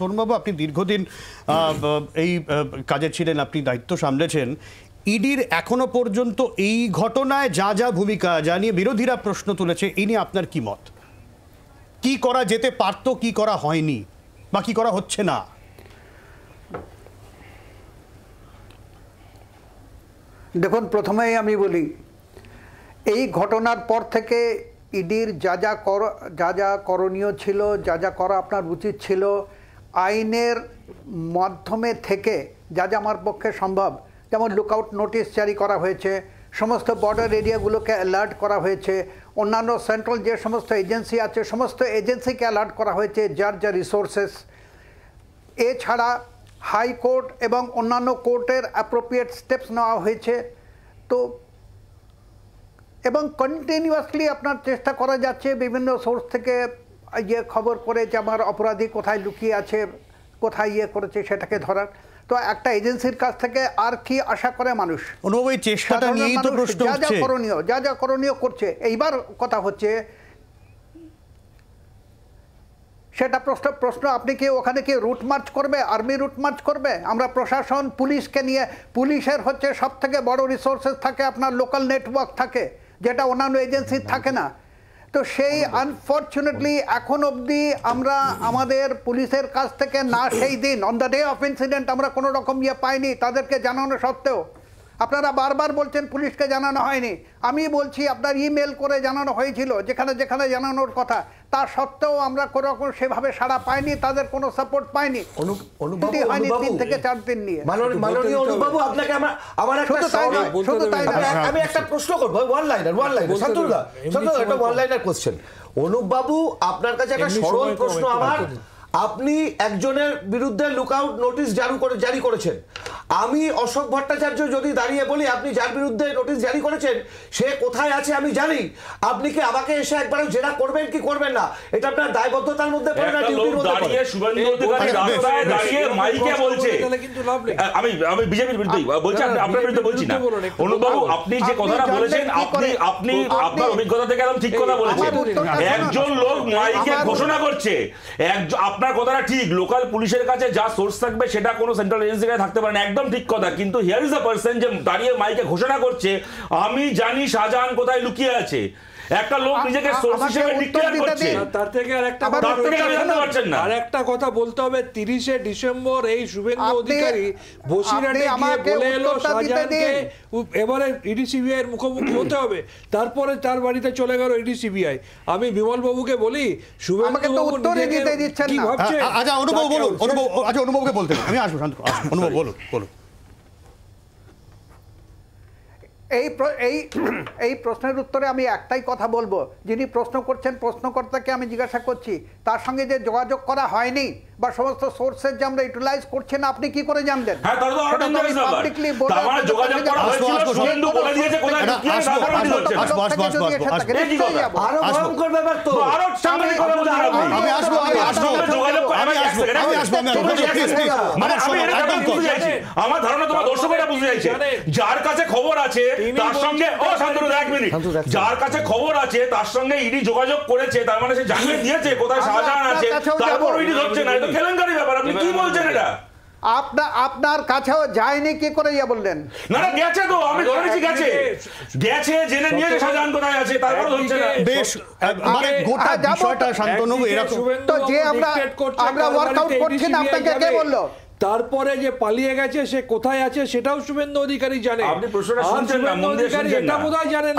শর্মাবু আপনি দীর্ঘদিন এই কাজে ছিলেন আপনি দায়িত্ব সামলেছেন ইডির এখনো পর্যন্ত এই ঘটনায় যা যা ভূমিকা যা নিয়ে বিরোধীরা প্রশ্ন তুলেছে এই নিয়ে আপনার কি মত কি করা যেতে পারত কি করা হয়নি বা কি করা হচ্ছে না দেখুন প্রথমেই আমি বলি এই ঘটনার পর থেকে ইডির যা যা কর যা যা করণীয় ছিল যা যা করা আপনার উচিত ছিল আইনের মাধ্যমে থেকে যা যা আমার পক্ষে সম্ভব যেমন লুকআউট নোটিশ জারি করা হয়েছে সমস্ত বর্ডার এরিয়াগুলোকে অ্যালার্ট করা হয়েছে অন্যান্য সেন্ট্রাল যে সমস্ত এজেন্সি আছে সমস্ত এজেন্সিকে অ্যালার্ট করা হয়েছে যার যা রিসোর্সেস এছাড়া হাইকোর্ট এবং অন্যান্য কোর্টের অ্যাপ্রোপ্রিয়েট স্টেপস নেওয়া হয়েছে তো এবং কন্টিনিউয়াসলি আপনার চেষ্টা করা যাচ্ছে বিভিন্ন সোর্স থেকে ইয়ে খবর করে যে আমার অপরাধী কোথায় লুকিয়ে আছে কোথায় ইয়ে করেছে সেটাকে ধরার তো একটা এজেন্সির কাছ থেকে আর কি আশা করে মানুষ চেষ্টাটা নিয়েই তো প্রশ্ন যা যা করণীয় যা যা করণীয় করছে এইবার কথা হচ্ছে সেটা প্রশ্ন প্রশ্ন আপনি কি ওখানে কি রুট মার্চ করবে আর্মি রুট মার্চ করবে আমরা প্রশাসন পুলিশকে নিয়ে পুলিশের হচ্ছে সব থেকে বড় রিসোর্সেস থাকে আপনার লোকাল নেটওয়ার্ক থাকে যেটা অন্যান্য এজেন্সির থাকে না তো সেই আনফর্চুনেটলি এখন অবধি আমরা আমাদের পুলিশের কাছ থেকে না সেই দিন on the day of incident আমরা কোনো রকম ইয়ে পাইনি তাদেরকে জানানো সত্ত্বেও আপনারা বারবার বলছেন পুলিশকে জানানো হয়নি আমি বলছি আপনার ইমেল করে জানানো হয়েছিল যেখানে যেখানে জানানোর কথা তা সত্ত্বেও আমরা কোনো রকম সেভাবে সাড়া পাইনি তাদের কোনো সাপোর্ট পাইনি হয়নি তিন থেকে চার দিন নিয়ে একটা আমি একটা প্রশ্ন করবো একটা লাইনার কোশ্চেন অনুপবাবু আপনার কাছে একটা সরল প্রশ্ন আমার আপনি একজনের বিরুদ্ধে লুকআউট নোটিশ জারি করে জারি করেছেন আমি অশোক ভট্টাচার্য যদি দাঁড়িয়ে বলি আপনি যার বিরুদ্ধে নোটিশ জারি করেছেন সে কোথায় আছে আমি জানি আপনি কি আমাকে এসে একবার জেরা করবেন কি করবেন না এটা আপনার দায়বদ্ধতার মধ্যে পড়ে না ডিউটির মধ্যে দাঁড়িয়ে অধিকারী রাস্তায় দাঁড়িয়ে মাইকে বলছে আমি আমি বিজেপির বিরুদ্ধে বলছি আপনার বিরুদ্ধে বলছি না অনুবাবু আপনি যে কথাটা বলেছেন আপনি আপনি আপনার অভিজ্ঞতা থেকে একদম ঠিক কথা বলেছেন আচ্ছা, একজন লোক মাইকে ঘোষণা করছে একজন আপনার কথাটা ঠিক লোকাল পুলিশের কাছে যা সোর্স থাকবে সেটা কোনো সেন্ট্রাল এজেন্সির কাছে থাকতে পারে না একদম একদম ঠিক কথা কিন্তু হিয়ার ইজ আ পার্সন যে দাঁড়িয়ে মাইকে ঘোষণা করছে আমি জানি শাহজাহান কোথায় লুকিয়ে আছে একটা লোক নিজেকে ডিক্লেয়ার করছে তার থেকে আর একটা তার থেকে পারছেন না কথা বলতে হবে 30 ডিসেম্বর এই শুভেন্দু অধিকারী বসিরহাটে গিয়ে বলে এলো এবারে এর মুখোমুখি হতে হবে তারপরে তার বাড়িতে চলে গেল ইডি সিবিআই আমি বিমল বাবুকে বলি শুভেন্দু তো দিতে দিচ্ছেন না আচ্ছা অনুভব বলুন অনুভব আচ্ছা অনুভবকে বলতে আমি আসবো শান্ত আচ্ছা, অনুভব বলুন বলুন এই এই এই প্রশ্নের উত্তরে আমি একটাই কথা বলবো যিনি প্রশ্ন করছেন প্রশ্নকর্তাকে আমি জিজ্ঞাসা করছি তার সঙ্গে যে যোগাযোগ করা হয়নি বা সমস্ত সোর্সের যে আমরা ইউটিলাইজ করছি না আপনি কি করে জানলেন আরো ভয়ঙ্কর ব্যাপার তো আরো মানে যার কাছে খবর আছে তার সঙ্গে ও শান্তনু এক মিনিট যার কাছে খবর আছে তার সঙ্গে ইডি যোগাযোগ করেছে তার মানে সে জানিয়ে দিয়েছে কোথায় শাহজাহান আছে তারপর ইডি ধরছে না এটা কেলেঙ্কারি ব্যাপার আপনি কি বলছেন এটা আপনা আপনার কাছেও যায়নি কি করে ইয়া বললেন না না গেছে তো আমি ধরেছি গেছে গেছে জেনে নিয়ে যে শাহজাহান কোথায় আছে তারপর হচ্ছে না বেশ মানে গোটা আচ্ছা, বিষয়টা শান্তনু এরকম তো যে আমরা আমরা ওয়ার্কআউট করছি না আপনাকে কে বললো তারপরে যে পালিয়ে গেছে সে কোথায় আছে সেটাও শুভেন্দু অধিকারী জানে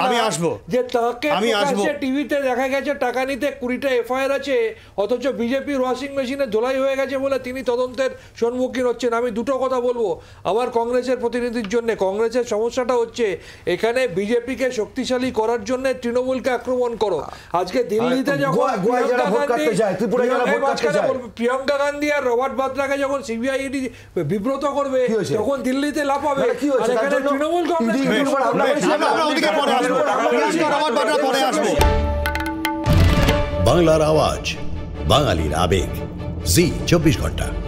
আমি আসবো যে তাকে আমি আসবো টিভিতে দেখা গেছে টাকা নিতে কুড়িটা এফআইআর আছে অথচ বিজেপির ওয়াশিং মেশিনে ধোলাই হয়ে গেছে বলে তিনি তদন্তের সম্মুখীন হচ্ছেন আমি দুটো কথা বলবো আবার কংগ্রেসের প্রতিনিধির জন্য কংগ্রেসের সমস্যাটা হচ্ছে এখানে বিজেপিকে শক্তিশালী করার জন্য তৃণমূলকে আক্রমণ করো আজকে দিল্লিতে হ্যাঁ, যখন প্রিয়ঙ্কা গান্ধী আর রবার্ট বাদ্রাকে যখন সিবিআই সিটি বিব্রত করবে তখন দিল্লিতে লাফাবে মানে কি হয়েছে বাংলার আওয়াজ বাঙালির আবেগ জি চব্বিশ ঘন্টা